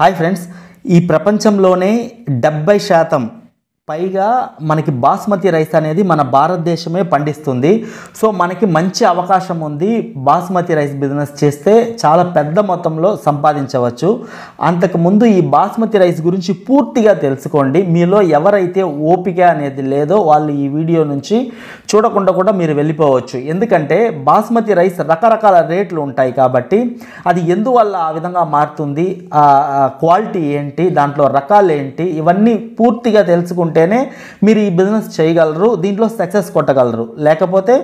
hi friends ఈ ప్రపంచంలోనే డెబ్బై శాతం పైగా మనకి బాస్మతి రైస్ అనేది మన భారతదేశమే పండిస్తుంది సో మనకి మంచి అవకాశం ఉంది బాస్మతి రైస్ బిజినెస్ చేస్తే చాలా పెద్ద మొత్తంలో సంపాదించవచ్చు అంతకుముందు ఈ బాస్మతి రైస్ గురించి పూర్తిగా తెలుసుకోండి మీలో ఎవరైతే ఓపిక అనేది లేదో వాళ్ళు ఈ వీడియో నుంచి చూడకుండా కూడా మీరు వెళ్ళిపోవచ్చు ఎందుకంటే బాస్మతి రైస్ రకరకాల రేట్లు ఉంటాయి కాబట్టి అది ఎందువల్ల ఆ విధంగా మారుతుంది క్వాలిటీ ఏంటి దాంట్లో రకాలు ఏంటి ఇవన్నీ పూర్తిగా తెలుసుకుంటే ఉంటేనే మీరు ఈ బిజినెస్ చేయగలరు దీంట్లో సక్సెస్ కొట్టగలరు లేకపోతే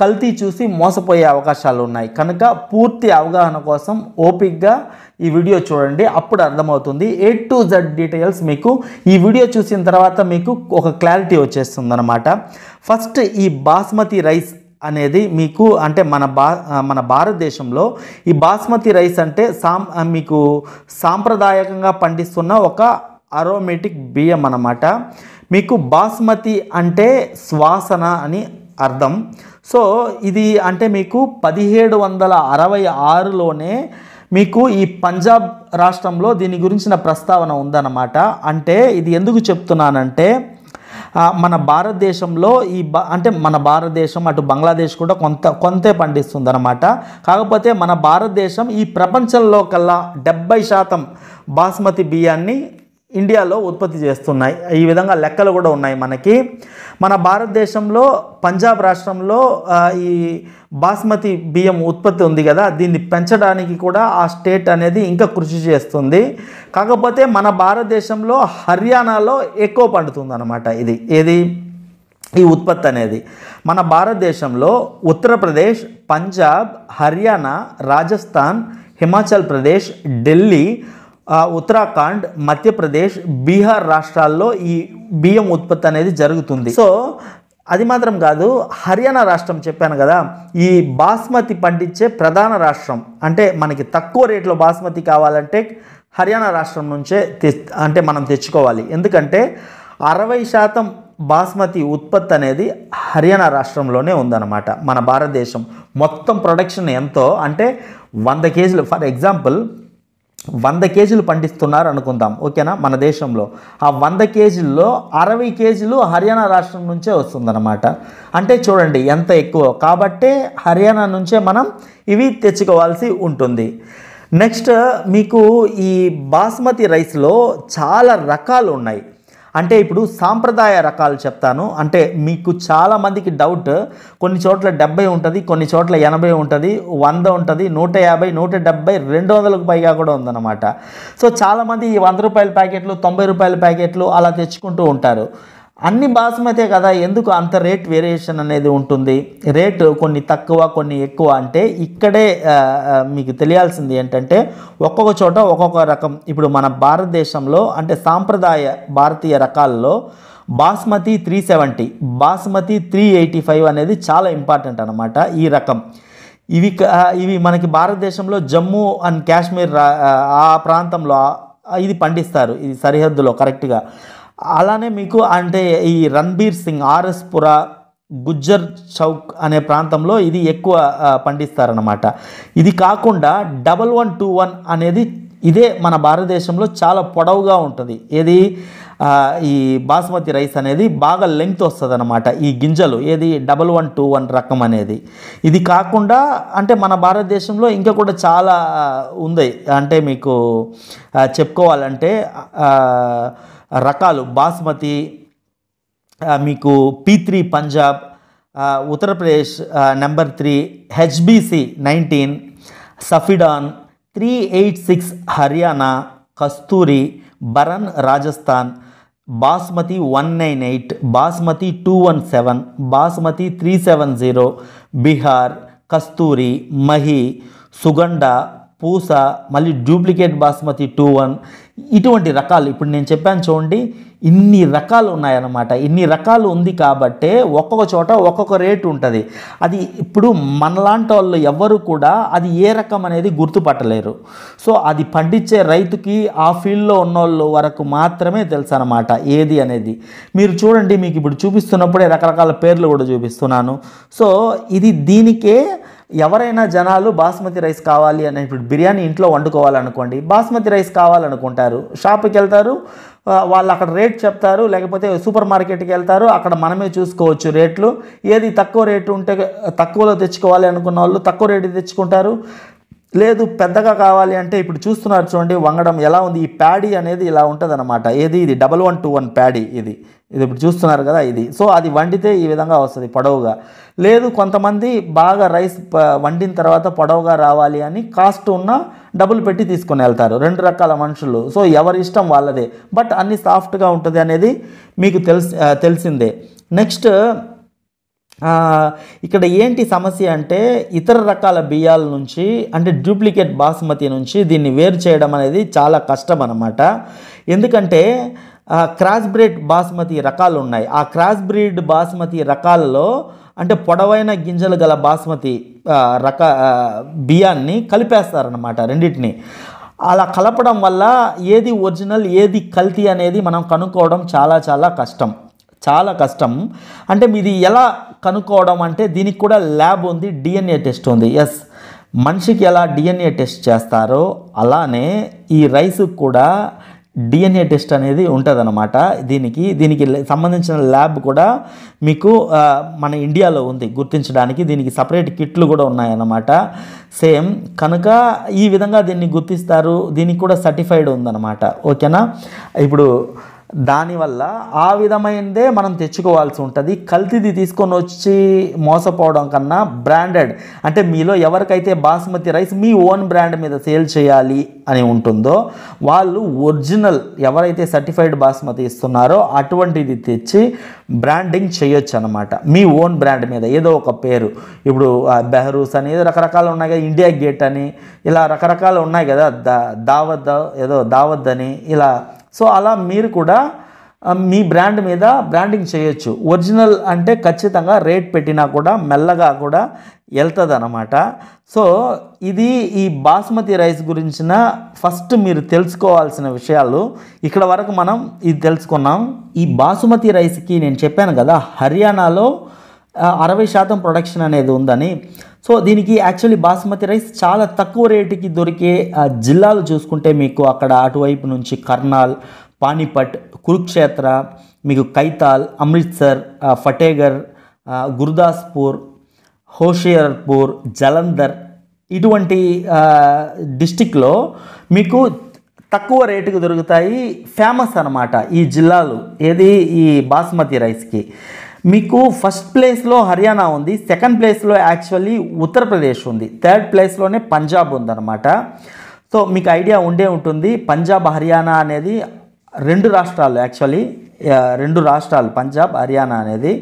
కల్తీ చూసి మోసపోయే అవకాశాలు ఉన్నాయి కనుక పూర్తి అవగాహన కోసం ఓపిక్గా ఈ వీడియో చూడండి అప్పుడు అర్థమవుతుంది ఏ టు జెడ్ డీటెయిల్స్ మీకు ఈ వీడియో చూసిన తర్వాత మీకు ఒక క్లారిటీ వచ్చేస్తుందన్నమాట ఫస్ట్ ఈ బాస్మతి రైస్ అనేది మీకు అంటే మన బా మన భారతదేశంలో ఈ బాస్మతి రైస్ అంటే సాం మీకు సాంప్రదాయకంగా పండిస్తున్న ఒక అరోమేటిక్ బియ్యం అన్నమాట మీకు బాస్మతి అంటే శ్వాసన అని అర్థం సో ఇది అంటే మీకు పదిహేడు వందల అరవై ఆరులోనే మీకు ఈ పంజాబ్ రాష్ట్రంలో దీని గురించిన ప్రస్తావన ఉందన్నమాట అంటే ఇది ఎందుకు చెప్తున్నానంటే మన భారతదేశంలో ఈ బా అంటే మన భారతదేశం అటు బంగ్లాదేశ్ కూడా కొంత కొంతే పండిస్తుంది అనమాట కాకపోతే మన భారతదేశం ఈ ప్రపంచంలో కల్లా డెబ్బై శాతం బాస్మతి బియ్యాన్ని ఇండియాలో ఉత్పత్తి చేస్తున్నాయి ఈ విధంగా లెక్కలు కూడా ఉన్నాయి మనకి మన భారతదేశంలో పంజాబ్ రాష్ట్రంలో ఈ బాస్మతి బియ్యం ఉత్పత్తి ఉంది కదా దీన్ని పెంచడానికి కూడా ఆ స్టేట్ అనేది ఇంకా కృషి చేస్తుంది కాకపోతే మన భారతదేశంలో హర్యానాలో ఎక్కువ పండుతుంది అనమాట ఇది ఏది ఈ ఉత్పత్తి అనేది మన భారతదేశంలో ఉత్తరప్రదేశ్ పంజాబ్ హర్యానా రాజస్థాన్ హిమాచల్ ప్రదేశ్ ఢిల్లీ ఉత్తరాఖండ్ మధ్యప్రదేశ్ బీహార్ రాష్ట్రాల్లో ఈ బియ్యం ఉత్పత్తి అనేది జరుగుతుంది సో అది మాత్రం కాదు హర్యానా రాష్ట్రం చెప్పాను కదా ఈ బాస్మతి పండించే ప్రధాన రాష్ట్రం అంటే మనకి తక్కువ రేట్లో బాస్మతి కావాలంటే హర్యానా రాష్ట్రం నుంచే అంటే మనం తెచ్చుకోవాలి ఎందుకంటే అరవై శాతం బాస్మతి ఉత్పత్తి అనేది హర్యానా రాష్ట్రంలోనే ఉందన్నమాట మన భారతదేశం మొత్తం ప్రొడక్షన్ ఎంతో అంటే వంద కేజీలు ఫర్ ఎగ్జాంపుల్ వంద కేజీలు పండిస్తున్నారు అనుకుందాం ఓకేనా మన దేశంలో ఆ వంద కేజీల్లో అరవై కేజీలు హర్యానా రాష్ట్రం నుంచే వస్తుందన్నమాట అంటే చూడండి ఎంత ఎక్కువ కాబట్టే హర్యానా నుంచే మనం ఇవి తెచ్చుకోవాల్సి ఉంటుంది నెక్స్ట్ మీకు ఈ బాస్మతి రైస్లో చాలా రకాలు ఉన్నాయి అంటే ఇప్పుడు సాంప్రదాయ రకాలు చెప్తాను అంటే మీకు చాలామందికి డౌట్ కొన్ని చోట్ల డెబ్బై ఉంటుంది కొన్ని చోట్ల ఎనభై ఉంటుంది వంద ఉంటుంది నూట యాభై నూట డెబ్బై రెండు వందలకు పైగా కూడా ఉందన్నమాట సో చాలామంది ఈ వంద రూపాయల ప్యాకెట్లు తొంభై రూపాయల ప్యాకెట్లు అలా తెచ్చుకుంటూ ఉంటారు అన్ని బాస్మతే కదా ఎందుకు అంత రేట్ వేరియేషన్ అనేది ఉంటుంది రేటు కొన్ని తక్కువ కొన్ని ఎక్కువ అంటే ఇక్కడే మీకు తెలియాల్సింది ఏంటంటే ఒక్కొక్క చోట ఒక్కొక్క రకం ఇప్పుడు మన భారతదేశంలో అంటే సాంప్రదాయ భారతీయ రకాల్లో basmati three seventy basmati three eighty five అనేది చాలా ఇంపార్టెంట్ అనమాట ఈ రకం ఇవి ఇవి మనకి భారతదేశంలో జమ్మూ అండ్ కాశ్మీర్ ఆ ప్రాంతంలో ఇది పండిస్తారు ఇది సరిహద్దులో కరెక్ట్గా అలానే మీకు అంటే ఈ రణబీర్ సింగ్ ఆర్ఎస్పుర గుజ్జర్ చౌక్ అనే ప్రాంతంలో ఇది ఎక్కువ పండిస్తారనమాట ఇది కాకుండా డబల్ వన్ టూ వన్ అనేది ఇదే మన భారతదేశంలో చాలా పొడవుగా ఉంటుంది ఏది ఈ బాస్మతి రైస్ అనేది బాగా లెంగ్త్ వస్తుంది అనమాట ఈ గింజలు ఏది డబల్ వన్ టూ వన్ రకం అనేది ఇది కాకుండా అంటే మన భారతదేశంలో ఇంకా కూడా చాలా ఉంది అంటే మీకు చెప్పుకోవాలంటే రకాలు బాస్మతి మీకు పీ Punjab Uttar Pradesh number three HBC nineteen Safidon three eight six Haryana Kasturi Baran Rajasthan basmati one nine eight basmati two one seven basmati three seven zero Bihar Kasturi Mahi Sugandha Pusa మళ్ళీ డూప్లికేట్ బాస్మతి టూ వన్ ఇటువంటి రకాలు ఇప్పుడు నేను చెప్పాను చూడండి ఇన్ని రకాలు ఉన్నాయన్నమాట ఇన్ని రకాలు ఉంది కాబట్టే ఒక్కొక్క చోట ఒక్కొక్క రేటు ఉంటుంది అది ఇప్పుడు మనలాంటి వాళ్ళు ఎవ్వరు కూడా అది ఏ రకం అనేది గుర్తుపట్టలేరు సో అది పండించే రైతుకి ఆ ఫీల్డ్లో ఉన్నోళ్ళు వరకు మాత్రమే తెలుసు అనమాట ఏది అనేది మీరు చూడండి మీకు ఇప్పుడు చూపిస్తున్నప్పుడే రకరకాల పేర్లు కూడా చూపిస్తున్నాను సో ఇది దీనికే ఎవరైనా జనాలు బాస్మతి రైస్ కావాలి అనే ఇప్పుడు బిర్యానీ ఇంట్లో వండుకోవాలనుకోండి బాస్మతి రైస్ కావాలనుకుంటారు షాప్కి వెళ్తారు వాళ్ళు అక్కడ రేట్ చెప్తారు లేకపోతే సూపర్ మార్కెట్కి వెళ్తారు అక్కడ మనమే చూసుకోవచ్చు రేట్లు ఏది తక్కువ రేటు ఉంటే తక్కువలో తెచ్చుకోవాలి అనుకున్న వాళ్ళు తక్కువ రేటు తెచ్చుకుంటారు లేదు పెద్దగా కావాలి అంటే ఇప్పుడు చూస్తున్నారు చూడండి వంగడం ఎలా ఉంది ఈ ప్యాడీ అనేది ఇలా ఉంటుంది అనమాట ఏది ఇది double one two one paddy ఇది ఇది ఇప్పుడు చూస్తున్నారు కదా ఇది సో అది వండితే ఈ విధంగా వస్తుంది పొడవుగా లేదు కొంతమంది బాగా రైస్ వండిన తర్వాత పొడవుగా రావాలి అని కాస్ట్ ఉన్న డబ్బులు పెట్టి తీసుకొని వెళ్తారు రెండు రకాల మనుషులు సో ఎవరి ఇష్టం వాళ్ళదే బట్ అన్ని సాఫ్ట్గా ఉంటుంది అనేది మీకు తెలిసి తెలిసిందే నెక్స్ట్ ఇక్కడ ఏంటి సమస్య అంటే ఇతర రకాల బియ్యాల నుంచి అంటే డూప్లికేట్ బాస్మతి నుంచి దీన్ని వేరు చేయడం అనేది చాలా కష్టం అన్నమాట ఎందుకంటే క్రాస్ బ్రీడ్ బాస్మతి రకాలు ఉన్నాయి ఆ క్రాస్ బ్రీడ్ బాస్మతి రకాలలో అంటే పొడవైన గింజలు గల బాస్మతి రక బియ్యాన్ని కలిపేస్తారనమాట రెండింటిని అలా కలపడం వల్ల ఏది ఒరిజినల్ ఏది కల్తీ అనేది మనం కనుక్కోవడం చాలా చాలా కష్టం చాలా కష్టం అంటే మీది ఎలా కనుక్కోవడం అంటే దీనికి కూడా ల్యాబ్ ఉంది డిఎన్ఏ టెస్ట్ ఉంది ఎస్ మనిషికి ఎలా డిఎన్ఏ టెస్ట్ చేస్తారో అలానే ఈ రైస్కి కూడా డిఎన్ఏ టెస్ట్ అనేది ఉంటుందన్నమాట దీనికి దీనికి సంబంధించిన ల్యాబ్ కూడా మీకు మన ఇండియాలో ఉంది గుర్తించడానికి దీనికి సపరేట్ కిట్లు కూడా ఉన్నాయన్నమాట సేమ్ కనుక ఈ విధంగా దీన్ని గుర్తిస్తారు దీనికి కూడా సర్టిఫైడ్ ఉందన్నమాట ఓకేనా ఇప్పుడు దానివల్ల ఆ విధమైనదే మనం తెచ్చుకోవాల్సి ఉంటుంది కల్తీది తీసుకొని వచ్చి మోసపోవడం కన్నా బ్రాండెడ్ అంటే మీలో ఎవరికైతే బాస్మతి రైస్ మీ ఓన్ బ్రాండ్ మీద సేల్ చేయాలి అని ఉంటుందో వాళ్ళు ఒరిజినల్ ఎవరైతే సర్టిఫైడ్ బాస్మతి ఇస్తున్నారో అటువంటిది తెచ్చి బ్రాండింగ్ చేయొచ్చు అనమాట మీ ఓన్ బ్రాండ్ మీద ఏదో ఒక పేరు ఇప్పుడు బెహరూస్ అని ఏదో రకరకాలు ఉన్నాయి కదా ఇండియా గేట్ అని ఇలా రకరకాలు ఉన్నాయి కదా దా దావద్ ఏదో దావద్ అని ఇలా సో అలా మీరు కూడా మీ బ్రాండ్ మీద బ్రాండింగ్ చేయొచ్చు ఒరిజినల్ అంటే ఖచ్చితంగా రేట్ పెట్టినా కూడా మెల్లగా కూడా వెళ్తుంది అనమాట సో ఇది ఈ బాస్మతి రైస్ గురించిన ఫస్ట్ మీరు తెలుసుకోవాల్సిన విషయాలు ఇక్కడ వరకు మనం ఇది తెలుసుకున్నాం ఈ బాసుమతి రైస్కి నేను చెప్పాను కదా హర్యానాలో అరవై శాతం ప్రొడక్షన్ అనేది ఉందని సో దీనికి యాక్చువల్లీ బాస్మతి రైస్ చాలా తక్కువ రేటుకి దొరికే జిల్లాలు చూసుకుంటే మీకు అక్కడ అటువైపు నుంచి కర్నాల్ పానీపట్ కురుక్షేత్ర మీకు కైతాల్ అమృత్సర్ ఫటేగర్ గురుదాస్పూర్ హోషియర్పూర్ జలంధర్ ఇటువంటి డిస్టిక్లో మీకు తక్కువ రేటుకు దొరుకుతాయి ఫేమస్ అనమాట ఈ జిల్లాలు ఏది ఈ బాస్మతి రైస్కి మీకు ఫస్ట్ ప్లేస్లో హర్యానా ఉంది సెకండ్ ప్లేస్లో యాక్చువల్లీ ఉత్తరప్రదేశ్ ఉంది థర్డ్ ప్లేస్లోనే పంజాబ్ ఉందన్నమాట సో మీకు ఐడియా ఉండే ఉంటుంది పంజాబ్ హర్యానా అనేది రెండు రాష్ట్రాలు యాక్చువల్లీ రెండు రాష్ట్రాలు పంజాబ్ హర్యానా అనేది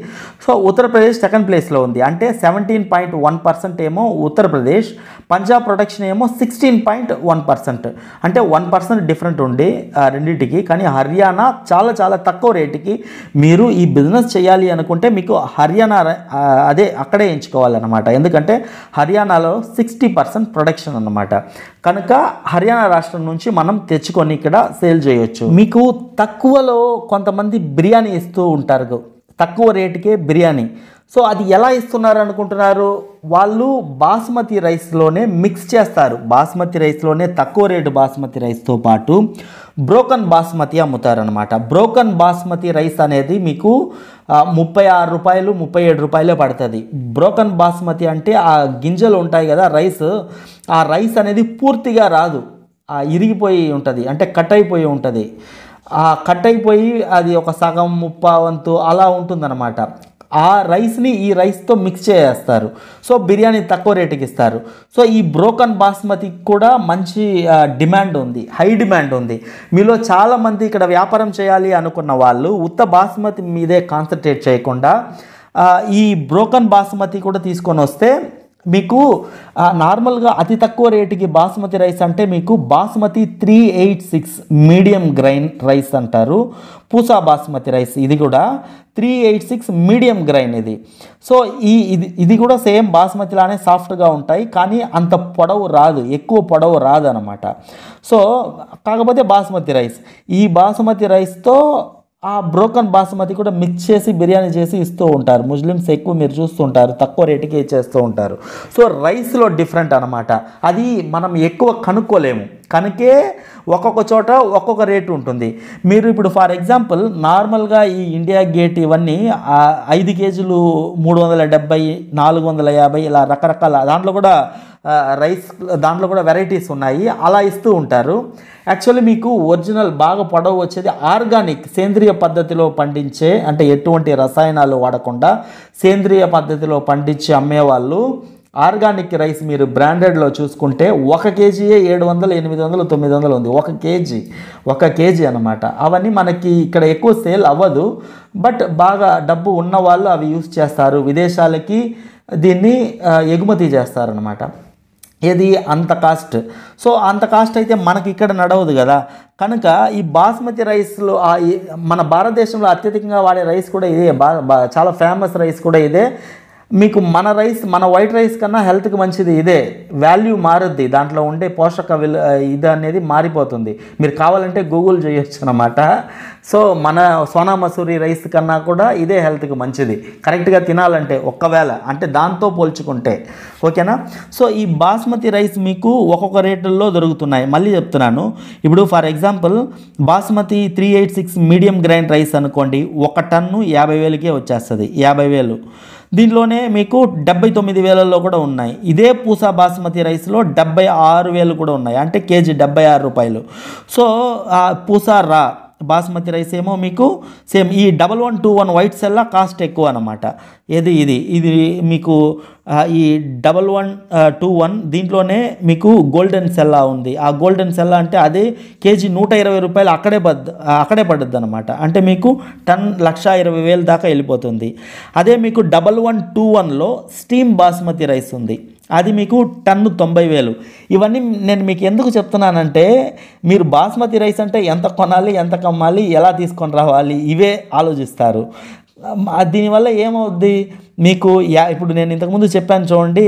సో ఉత్తరప్రదేశ్ సెకండ్ ప్లేస్లో ఉంది అంటే సెవెంటీన్ పాయింట్ వన్ పర్సెంట్ ఏమో ఉత్తరప్రదేశ్ పంజాబ్ ప్రొడక్షన్ ఏమో సిక్స్టీన్ పాయింట్ వన్ పర్సెంట్ అంటే వన్ పర్సెంట్ డిఫరెంట్ ఉండి రెండింటికి కానీ హర్యానా చాలా చాలా తక్కువ రేటుకి మీరు ఈ బిజినెస్ చేయాలి అనుకుంటే మీకు హర్యానా అదే అక్కడే ఎంచుకోవాలన్నమాట ఎందుకంటే హర్యానాలో సిక్స్టీ పర్సెంట్ ప్రొడక్షన్ అనమాట కనుక హర్యానా రాష్ట్రం నుంచి మనం తెచ్చుకొని ఇక్కడ సేల్ చేయొచ్చు మీకు తక్కువలో కొంతమంది బిర్యానీ ఇస్తూ ఉంటారు తక్కువ రేటుకే బిర్యానీ సో అది ఎలా ఇస్తున్నారు అనుకుంటున్నారు వాళ్ళు బాస్మతి రైస్లోనే మిక్స్ చేస్తారు బాస్మతి రైస్లోనే తక్కువ రేటు బాస్మతి రైస్తో పాటు బ్రోకన్ బాస్మతి అమ్ముతారనమాట బ్రోకన్ బాస్మతి రైస్ అనేది మీకు ముప్పై ఆరు రూపాయలు ముప్పై ఏడు రూపాయలే పడుతుంది బ్రోకన్ బాస్మతి అంటే ఆ గింజలు ఉంటాయి కదా రైస్ ఆ రైస్ అనేది పూర్తిగా రాదు ఇరిగిపోయి ఉంటుంది అంటే కట్ అయిపోయి ఉంటుంది కట్ అయిపోయి అది ఒక సగం ముప్పా వంతు అలా ఉంటుందన్నమాట ఆ రైస్ని ఈ రైస్తో మిక్స్ చేస్తారు సో బిర్యానీ తక్కువ రేటుకి ఇస్తారు సో ఈ బ్రోకన్ బాస్మతి కూడా మంచి డిమాండ్ ఉంది హై డిమాండ్ ఉంది మీలో చాలామంది ఇక్కడ వ్యాపారం చేయాలి అనుకున్న వాళ్ళు ఉత్త బాస్మతి మీదే కాన్సన్ట్రేట్ చేయకుండా ఈ బ్రోకన్ బాస్మతి కూడా తీసుకొని వస్తే మీకు నార్మల్గా అతి తక్కువ రేటుకి బాస్మతి రైస్ అంటే మీకు basmati three eight six medium grain rice అంటారు పూసా బాస్మతి రైస్ ఇది కూడా three eight six medium grain ఇది సో ఈ ఇది ఇది కూడా సేమ్ బాస్మతిలానే సాఫ్ట్గా ఉంటాయి కానీ అంత పొడవు రాదు ఎక్కువ పొడవు రాదనమాట సో కాకపోతే బాస్మతి రైస్ ఈ బాస్మతి రైస్తో ఆ బ్రోకన్ బాస్మతి కూడా మిక్స్ చేసి బిర్యానీ చేసి ఇస్తూ ఉంటారు ముస్లిమ్స్ ఎక్కువ మీరు చూస్తుంటారు తక్కువ రేటుకి ఇచ్చేస్తూ ఉంటారు సో రైస్లో డిఫరెంట్ అనమాట అది మనం ఎక్కువ కనుక్కోలేము కనుకే ఒక్కొక్క చోట ఒక్కొక్క రేటు ఉంటుంది మీరు ఇప్పుడు ఫర్ ఎగ్జాంపుల్ నార్మల్గా ఈ ఇండియా గేట్ ఇవన్నీ ఐదు కేజీలు మూడు వందల డెబ్బై నాలుగు వందల యాభై ఇలా రకరకాల దాంట్లో కూడా రైస్ దాంట్లో కూడా వెరైటీస్ ఉన్నాయి అలా ఇస్తూ ఉంటారు యాక్చువల్లీ మీకు ఒరిజినల్ బాగా పొడవు వచ్చేది ఆర్గానిక్ సేంద్రియ పద్ధతిలో పండించే అంటే ఎటువంటి రసాయనాలు వాడకుండా సేంద్రియ పద్ధతిలో పండించి అమ్మేవాళ్ళు ఆర్గానిక్ రైస్ మీరు బ్రాండెడ్లో చూసుకుంటే ఒక కేజీయే ఏడు వందలు ఎనిమిది వందలు తొమ్మిది వందలు ఉంది ఒక కేజీ ఒక కేజీ అనమాట అవన్నీ మనకి ఇక్కడ ఎక్కువ సేల్ అవ్వదు బట్ బాగా డబ్బు ఉన్నవాళ్ళు అవి యూస్ చేస్తారు విదేశాలకి దీన్ని ఎగుమతి చేస్తారనమాట ఏది అంత కాస్ట్ సో అంత కాస్ట్ అయితే మనకి ఇక్కడ నడవదు కదా కనుక ఈ బాస్మతి రైస్లో మన భారతదేశంలో అత్యధికంగా వాడే రైస్ కూడా ఇదే చాలా ఫేమస్ రైస్ కూడా ఇదే మీకు మన రైస్ మన వైట్ రైస్ కన్నా హెల్త్కి మంచిది ఇదే వాల్యూ మారుద్ది దాంట్లో ఉండే పోషక విలు ఇది అనేది మారిపోతుంది మీరు కావాలంటే గూగుల్ చేయొచ్చు అనమాట సో మన సోనా మసూరి రైస్ కన్నా కూడా ఇదే హెల్త్కి మంచిది కరెక్ట్గా తినాలంటే ఒక్కవేళ అంటే దాంతో పోల్చుకుంటే ఓకేనా సో ఈ బాస్మతి రైస్ మీకు ఒక్కొక్క రేటుల్లో దొరుకుతున్నాయి మళ్ళీ చెప్తున్నాను ఇప్పుడు for example basmati three eight six medium grind rice అనుకోండి ఒక టన్ను యాభై వేలకే వచ్చేస్తుంది యాభై వేలు దీంట్లోనే మీకు డెబ్బై తొమ్మిది వేలలో కూడా ఉన్నాయి ఇదే పూసా బాస్మతి రైస్లో డెబ్బై ఆరు వేలు కూడా ఉన్నాయి అంటే కేజీ డెబ్బై ఆరు రూపాయలు సో పూసా రా బాస్మతి రైస్ ఏమో మీకు సేమ్ ఈ double one two one white sella cost ఎక్కువ అనమాట ఏది ఇది ఇది మీకు ఈ డబల్ వన్ టూ వన్ దీంట్లోనే మీకు గోల్డెన్ సెల్లా ఉంది ఆ గోల్డెన్ సెల్లా అంటే అదే కేజీ నూట ఇరవై రూపాయలు అక్కడే పద్ అక్కడే పడుద్ది అనమాట అంటే మీకు టన్ లక్ష ఇరవై వేలు దాకా వెళ్ళిపోతుంది అదే మీకు డబల్ వన్ టూ వన్లో స్టీమ్ బాస్మతి రైస్ ఉంది అది మీకు టన్ను తొంభై వేలు ఇవన్నీ నేను మీకు ఎందుకు చెప్తున్నానంటే మీరు బాస్మతి రైస్ అంటే ఎంత కొనాలి ఎంత కమ్మాలి ఎలా తీసుకొని రావాలి ఇవే ఆలోచిస్తారు దీనివల్ల ఏమవుద్ది మీకు యా ఇప్పుడు నేను ఇంతకుముందు చెప్పాను చూడండి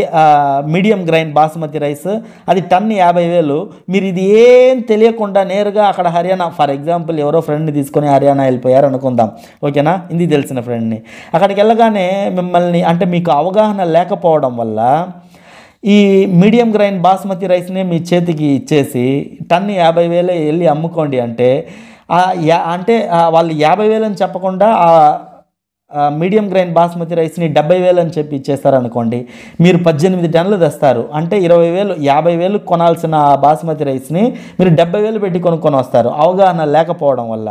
మీడియం గ్రైండ్ బాస్మతి రైస్ అది టన్ను యాభై వేలు మీరు ఇది ఏం తెలియకుండా నేరుగా అక్కడ హర్యానా ఫర్ ఎగ్జాంపుల్ ఎవరో ఫ్రెండ్ని తీసుకొని హర్యానా వెళ్ళిపోయారు అనుకుందాం ఓకేనా ఇది తెలిసిన ఫ్రెండ్ని అక్కడికి వెళ్ళగానే మిమ్మల్ని అంటే మీకు అవగాహన లేకపోవడం వల్ల ఈ మీడియం గ్రైన్ బాస్మతి రైస్ని మీ చేతికి ఇచ్చేసి టన్ను యాభై వేలు వెళ్ళి అమ్ముకోండి అంటే అంటే వాళ్ళు యాభై వేలు అని చెప్పకుండా మీడియం గ్రైన్ బాస్మతి రైస్ని డెబ్బై వేలు అని చెప్పి ఇచ్చేస్తారనుకోండి మీరు పద్దెనిమిది టన్నులు తెస్తారు అంటే ఇరవై వేలు యాభై వేలు కొనాల్సిన బాస్మతి రైస్ని మీరు డెబ్బై వేలు పెట్టి కొనుక్కొని వస్తారు అవగాహన లేకపోవడం వల్ల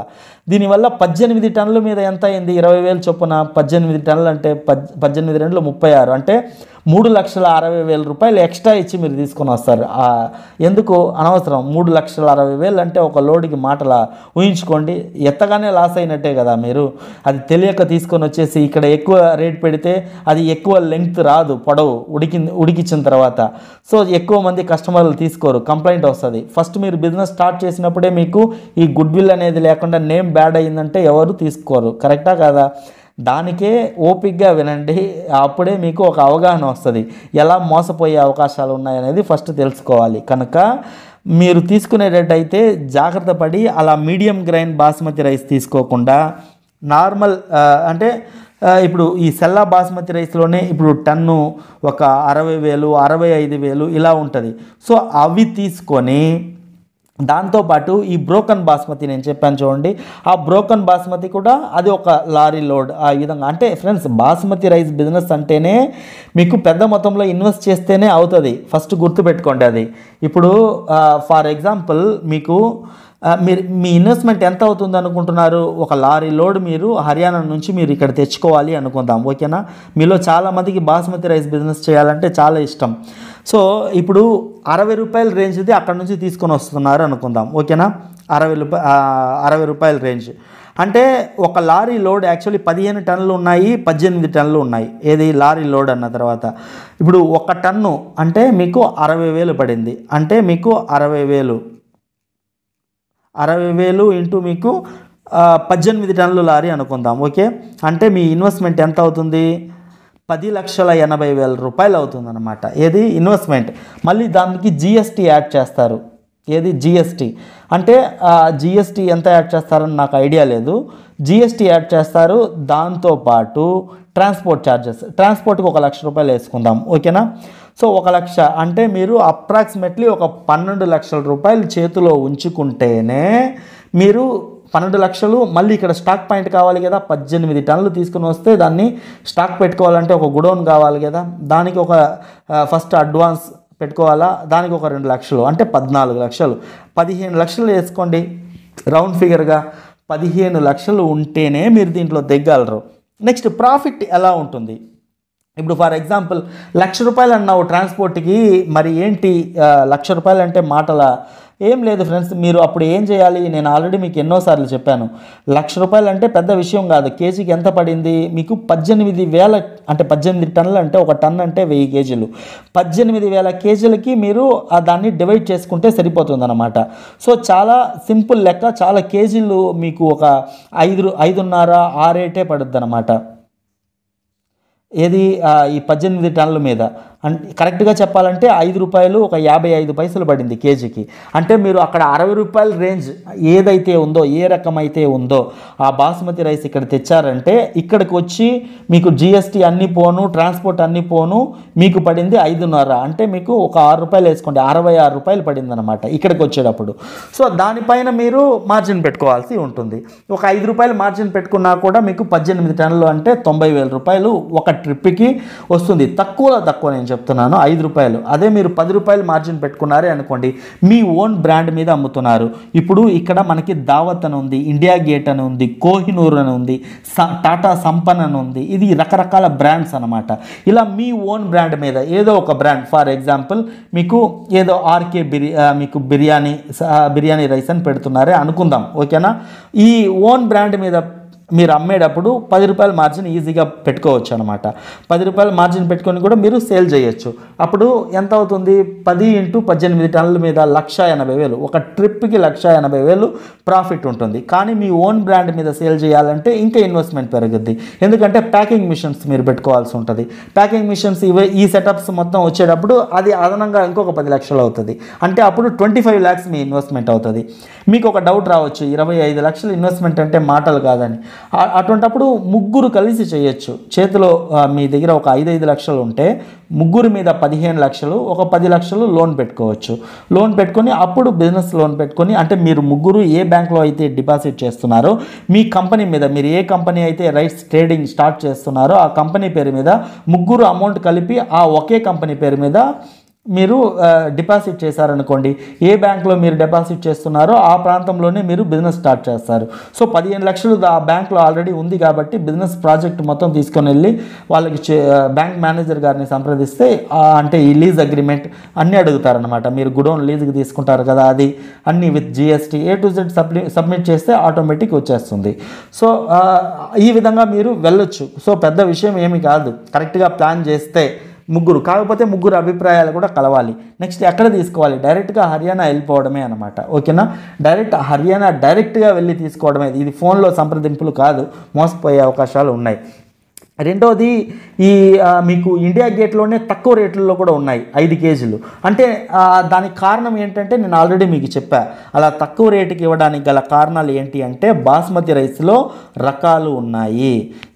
దీనివల్ల పద్దెనిమిది టన్నుల మీద ఎంత అయింది ఇరవై వేలు చొప్పున పద్దెనిమిది టన్నులు అంటే పద్దెనిమిది రెండు ముప్పై ఆరు అంటే మూడు లక్షల అరవై వేల రూపాయలు ఎక్స్ట్రా ఇచ్చి మీరు తీసుకొని వస్తారు ఎందుకు అనవసరం మూడు లక్షల అరవై వేలు అంటే ఒక లోడ్కి మాటల ఊహించుకోండి ఎత్తగానే లాస్ అయినట్టే కదా మీరు అది తెలియక తీసుకొని వచ్చేసి ఇక్కడ ఎక్కువ రేట్ పెడితే అది ఎక్కువ లెంగ్త్ రాదు పొడవు ఉడికి ఉడికించిన తర్వాత సో ఎక్కువ మంది కస్టమర్లు తీసుకోరు కంప్లైంట్ వస్తుంది ఫస్ట్ మీరు బిజినెస్ స్టార్ట్ చేసినప్పుడే మీకు ఈ గుడ్ విల్ అనేది లేకుండా నేమ్ బ్యాడ్ అయిందంటే ఎవరు తీసుకోరు కరెక్టా కాదా దానికే ఓపిక్గా వినండి అప్పుడే మీకు ఒక అవగాహన వస్తుంది ఎలా మోసపోయే అవకాశాలు ఉన్నాయనేది ఫస్ట్ తెలుసుకోవాలి కనుక మీరు తీసుకునేటట్టయితే జాగ్రత్త పడి అలా మీడియం గ్రైన్ బాస్మతి రైస్ తీసుకోకుండా నార్మల్ అంటే ఇప్పుడు ఈ సెల్లా బాస్మతి రైస్లోనే ఇప్పుడు టన్ను ఒక అరవై వేలు అరవై ఐదు వేలు ఇలా ఉంటుంది సో అవి తీసుకొని దాంతోపాటు ఈ బ్రోకన్ బాస్మతి నేను చెప్పాను చూడండి ఆ బ్రోకన్ బాస్మతి కూడా అది ఒక లారీ లోడ్ ఆ విధంగా అంటే ఫ్రెండ్స్ బాస్మతి రైస్ బిజినెస్ అంటేనే మీకు పెద్ద మొత్తంలో ఇన్వెస్ట్ చేస్తేనే అవుతుంది ఫస్ట్ గుర్తుపెట్టుకోండి అది ఇప్పుడు ఫర్ ఎగ్జాంపుల్ మీకు మీరు మీ ఇన్వెస్ట్మెంట్ ఎంత అవుతుంది అనుకుంటున్నారు ఒక లారీ లోడ్ మీరు హర్యానా నుంచి మీరు ఇక్కడ తెచ్చుకోవాలి అనుకుందాం ఓకేనా మీలో చాలామందికి బాస్మతి రైస్ బిజినెస్ చేయాలంటే చాలా ఇష్టం సో ఇప్పుడు అరవై రూపాయల రేంజ్ది అక్కడ నుంచి తీసుకొని వస్తున్నారు అనుకుందాం ఓకేనా అరవై రూపాయ అరవై రూపాయల రేంజ్ అంటే ఒక లారీ లోడ్ యాక్చువల్లీ పదిహేను టన్నులు ఉన్నాయి పద్దెనిమిది టన్నులు ఉన్నాయి ఏది లారీ లోడ్ అన్న తర్వాత ఇప్పుడు ఒక టన్ను అంటే మీకు అరవై వేలు పడింది అంటే మీకు అరవై వేలు అరవై వేలు ఇంటూ మీకు పద్దెనిమిది టన్నుల లారీ అనుకుందాం ఓకే అంటే మీ ఇన్వెస్ట్మెంట్ ఎంత అవుతుంది పది లక్షల ఎనభై వేల రూపాయలు అనమాట ఏది ఇన్వెస్ట్మెంట్ మళ్ళీ దానికి జిఎస్టీ యాడ్ చేస్తారు ఏది జిఎస్టీ అంటే జిఎస్టీ ఎంత యాడ్ చేస్తారని నాకు ఐడియా లేదు జిఎస్టీ యాడ్ చేస్తారు దాంతోపాటు ట్రాన్స్పోర్ట్ ఛార్జెస్ ట్రాన్స్పోర్ట్కి ఒక లక్ష రూపాయలు వేసుకుందాం ఓకేనా సో ఒక లక్ష అంటే మీరు అప్రాక్సిమేట్లీ ఒక పన్నెండు లక్షల రూపాయలు చేతిలో ఉంచుకుంటేనే మీరు పన్నెండు లక్షలు మళ్ళీ ఇక్కడ స్టాక్ పాయింట్ కావాలి కదా పద్దెనిమిది టన్నులు తీసుకుని వస్తే దాన్ని స్టాక్ పెట్టుకోవాలంటే ఒక గుడౌన్ కావాలి కదా దానికి ఒక ఫస్ట్ అడ్వాన్స్ పెట్టుకోవాలా దానికి ఒక రెండు లక్షలు అంటే పద్నాలుగు లక్షలు పదిహేను లక్షలు వేసుకోండి రౌండ్ ఫిగర్గా పదిహేను లక్షలు ఉంటేనే మీరు దీంట్లో దిగ్గలరు నెక్స్ట్ ప్రాఫిట్ ఎలా ఉంటుంది ఇప్పుడు ఫర్ ఎగ్జాంపుల్ లక్ష రూపాయలు అన్నావు ట్రాన్స్పోర్ట్కి మరి ఏంటి లక్ష రూపాయలు అంటే మాటల ఏం లేదు ఫ్రెండ్స్ మీరు అప్పుడు ఏం చేయాలి నేను ఆల్రెడీ మీకు ఎన్నోసార్లు చెప్పాను లక్ష రూపాయలు అంటే పెద్ద విషయం కాదు కేజీకి ఎంత పడింది మీకు పద్దెనిమిది వేల అంటే పద్దెనిమిది టన్నులు అంటే ఒక టన్ అంటే వెయ్యి కేజీలు పద్దెనిమిది వేల కేజీలకి మీరు దాన్ని డివైడ్ చేసుకుంటే సరిపోతుందన్నమాట సో చాలా సింపుల్ లెక్క చాలా కేజీలు మీకు ఒక ఐదు ఐదున్నర ఆరేటే పడుద్ది అన్నమాట ఏది ఈ పద్దెనిమిది టన్నుల మీద అంటే కరెక్ట్గా చెప్పాలంటే ఐదు రూపాయలు ఒక యాభై ఐదు పైసలు పడింది కేజీకి అంటే మీరు అక్కడ అరవై రూపాయల రేంజ్ ఏదైతే ఉందో ఏ రకమైతే ఉందో ఆ బాస్మతి రైస్ ఇక్కడ తెచ్చారంటే ఇక్కడికి వచ్చి మీకు జిఎస్టీ అన్ని పోను ట్రాన్స్పోర్ట్ అన్ని పోను మీకు పడింది ఐదున్నర అంటే మీకు ఒక ఆరు రూపాయలు వేసుకోండి అరవై ఆరు రూపాయలు పడింది అనమాట ఇక్కడికి వచ్చేటప్పుడు సో దానిపైన మీరు మార్జిన్ పెట్టుకోవాల్సి ఉంటుంది ఒక ఐదు రూపాయలు మార్జిన్ పెట్టుకున్నా కూడా మీకు పద్దెనిమిది టన్నులు అంటే తొంభై వేల రూపాయలు ఒక ట్రిప్కి వస్తుంది తక్కువలో తక్కువ నేను అని చెప్తున్నాను ఐదు రూపాయలు అదే మీరు పది రూపాయలు మార్జిన్ పెట్టుకున్నారే అనుకోండి మీ ఓన్ బ్రాండ్ మీద అమ్ముతున్నారు ఇప్పుడు ఇక్కడ మనకి దావత్ అని ఉంది ఇండియా గేట్ అని ఉంది కోహినూర్ అని ఉంది టాటా సంపన్ అని ఉంది ఇది రకరకాల బ్రాండ్స్ అనమాట ఇలా మీ ఓన్ బ్రాండ్ మీద ఏదో ఒక బ్రాండ్ ఫర్ ఎగ్జాంపుల్ మీకు ఏదో ఆర్కే బిర్యా మీకు బిర్యానీ బిర్యానీ రైస్ అని పెడుతున్నారే అనుకుందాం ఓకేనా ఈ ఓన్ బ్రాండ్ మీద మీరు అమ్మేటప్పుడు పది రూపాయల మార్జిన్ ఈజీగా పెట్టుకోవచ్చు అనమాట పది రూపాయల మార్జిన్ పెట్టుకొని కూడా మీరు సేల్ చేయొచ్చు అప్పుడు ఎంత అవుతుంది పది ఇంటూ పద్దెనిమిది టన్నుల మీద లక్ష ఎనభై వేలు ఒక ట్రిప్కి లక్ష ఎనభై వేలు ప్రాఫిట్ ఉంటుంది కానీ మీ ఓన్ బ్రాండ్ మీద సేల్ చేయాలంటే ఇంకా ఇన్వెస్ట్మెంట్ పెరుగుద్ది ఎందుకంటే ప్యాకింగ్ మిషన్స్ మీరు పెట్టుకోవాల్సి ఉంటుంది ప్యాకింగ్ మిషన్స్ ఇవే ఈ సెటప్స్ మొత్తం వచ్చేటప్పుడు అది అదనంగా ఇంకొక పది లక్షలు అవుతుంది అంటే అప్పుడు ట్వంటీ ఫైవ్ ల్యాక్స్ మీ ఇన్వెస్ట్మెంట్ అవుతుంది మీకు ఒక డౌట్ రావచ్చు ఇరవై ఐదు లక్షలు ఇన్వెస్ట్మెంట్ అంటే మాటలు కాదని అటువంటప్పుడు ముగ్గురు కలిసి చేయొచ్చు చేతిలో మీ దగ్గర ఒక ఐదు ఐదు లక్షలు ఉంటే ముగ్గురు మీద పదిహేను లక్షలు ఒక పది లక్షలు లోన్ పెట్టుకోవచ్చు లోన్ పెట్టుకొని అప్పుడు బిజినెస్ లోన్ పెట్టుకొని అంటే మీరు ముగ్గురు ఏ బ్యాంక్లో అయితే డిపాజిట్ చేస్తున్నారో మీ కంపెనీ మీద మీరు ఏ కంపెనీ అయితే రైట్స్ ట్రేడింగ్ స్టార్ట్ చేస్తున్నారో ఆ కంపెనీ పేరు మీద ముగ్గురు అమౌంట్ కలిపి ఆ ఒకే కంపెనీ పేరు మీద మీరు డిపాజిట్ చేశారనుకోండి ఏ బ్యాంక్లో మీరు డిపాజిట్ చేస్తున్నారో ఆ ప్రాంతంలోనే మీరు బిజినెస్ స్టార్ట్ చేస్తారు సో పదిహేను లక్షలు ఆ బ్యాంక్లో ఆల్రెడీ ఉంది కాబట్టి బిజినెస్ ప్రాజెక్ట్ మొత్తం తీసుకొని వెళ్ళి వాళ్ళకి బ్యాంక్ మేనేజర్ గారిని సంప్రదిస్తే అంటే ఈ లీజ్ అగ్రిమెంట్ అన్నీ అడుగుతారనమాట మీరు గుడౌన్ లీజుకి తీసుకుంటారు కదా అది అన్నీ with GST A to Z సబ్లి సబ్మిట్ చేస్తే ఆటోమేటిక్ వచ్చేస్తుంది సో ఈ విధంగా మీరు వెళ్ళొచ్చు సో పెద్ద విషయం ఏమి కాదు కరెక్ట్గా ప్లాన్ చేస్తే ముగ్గురు కాకపోతే ముగ్గురు అభిప్రాయాలు కూడా కలవాలి నెక్స్ట్ ఎక్కడ తీసుకోవాలి డైరెక్ట్గా హర్యానా వెళ్ళిపోవడమే అనమాట ఓకేనా డైరెక్ట్ హర్యానా డైరెక్ట్గా వెళ్ళి తీసుకోవడమే ఇది ఫోన్లో సంప్రదింపులు కాదు మోసపోయే అవకాశాలు ఉన్నాయి రెండోది ఈ మీకు ఇండియా గేట్లోనే తక్కువ రేట్లలో కూడా ఉన్నాయి ఐదు కేజీలు అంటే దానికి కారణం ఏంటంటే నేను ఆల్రెడీ మీకు చెప్పా అలా తక్కువ రేటుకి ఇవ్వడానికి గల కారణాలు ఏంటి అంటే బాస్మతి రైస్లో రకాలు ఉన్నాయి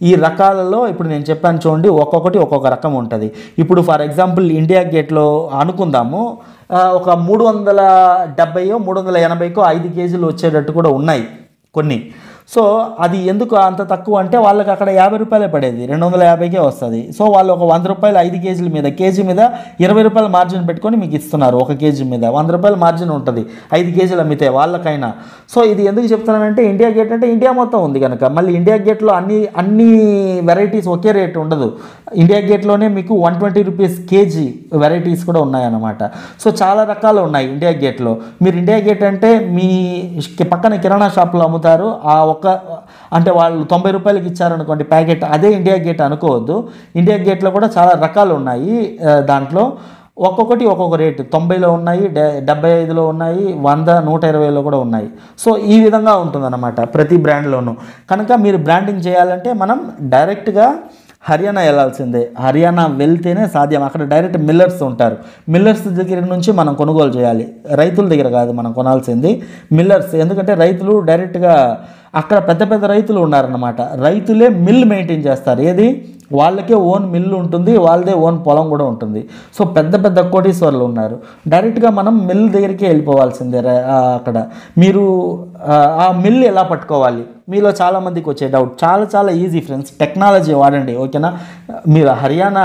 ఈ రకాలలో ఇప్పుడు నేను చెప్పాను చూడండి ఒక్కొక్కటి ఒక్కొక్క రకం ఉంటుంది ఇప్పుడు ఫర్ ఎగ్జాంపుల్ ఇండియా గేట్లో అనుకుందాము ఒక మూడు వందల డెబ్బైయో మూడు వందల ఎనభైకో ఐదు కేజీలు వచ్చేటట్టు కూడా ఉన్నాయి కొన్ని సో అది ఎందుకు అంత తక్కువ అంటే వాళ్ళకి అక్కడ యాభై రూపాయలే పడేది రెండు వందల యాభైకే వస్తుంది సో వాళ్ళు ఒక వంద రూపాయలు ఐదు కేజీల మీద కేజీ మీద ఇరవై రూపాయల మార్జిన్ పెట్టుకొని మీకు ఇస్తున్నారు ఒక కేజీ మీద వంద రూపాయల మార్జిన్ ఉంటుంది ఐదు కేజీలు అమ్మితే వాళ్ళకైనా సో ఇది ఎందుకు చెప్తున్నానంటే ఇండియా గేట్ అంటే ఇండియా మొత్తం ఉంది కనుక మళ్ళీ ఇండియా గేట్లో అన్ని అన్ని వెరైటీస్ ఒకే రేట్ ఉండదు ఇండియా గేట్లోనే మీకు one twenty rupees KG varieties కూడా ఉన్నాయన్నమాట సో చాలా రకాలు ఉన్నాయి ఇండియా గేట్లో మీరు ఇండియా గేట్ అంటే మీ పక్కన కిరాణా షాప్లో అమ్ముతారు ఆ ఒక్క అంటే వాళ్ళు తొంభై రూపాయలకి ఇచ్చారనుకోండి ప్యాకెట్ అదే ఇండియా గేట్ అనుకోవద్దు ఇండియా గేట్లో కూడా చాలా రకాలు ఉన్నాయి దాంట్లో ఒక్కొక్కటి ఒక్కొక్క రేటు తొంభైలో ఉన్నాయి డెబ్బై ఐదులో ఉన్నాయి వంద నూట ఇరవైలో కూడా ఉన్నాయి సో ఈ విధంగా ఉంటుందన్నమాట ప్రతి బ్రాండ్లోనూ కనుక మీరు బ్రాండింగ్ చేయాలంటే మనం డైరెక్ట్గా హర్యానా వెళ్ళాల్సిందే హర్యానా వెళ్తేనే సాధ్యం అక్కడ డైరెక్ట్ మిల్లర్స్ ఉంటారు మిల్లర్స్ దగ్గర నుంచి మనం కొనుగోలు చేయాలి రైతుల దగ్గర కాదు మనం కొనాల్సింది మిల్లర్స్ ఎందుకంటే రైతులు డైరెక్ట్గా అక్కడ పెద్ద పెద్ద రైతులు ఉన్నారన్నమాట రైతులే మిల్ మెయింటైన్ చేస్తారు ఏది వాళ్ళకే ఓన్ మిల్లు ఉంటుంది వాళ్ళదే ఓన్ పొలం కూడా ఉంటుంది సో పెద్ద పెద్ద కోటీశ్వర్లు ఉన్నారు డైరెక్ట్గా మనం మిల్ దగ్గరికి వెళ్ళిపోవాల్సిందే అక్కడ మీరు ఆ మిల్ ఎలా పట్టుకోవాలి మీలో చాలామందికి వచ్చే డౌట్ చాలా చాలా ఈజీ ఫ్రెండ్స్ టెక్నాలజీ వాడండి ఓకేనా మీరు హర్యానా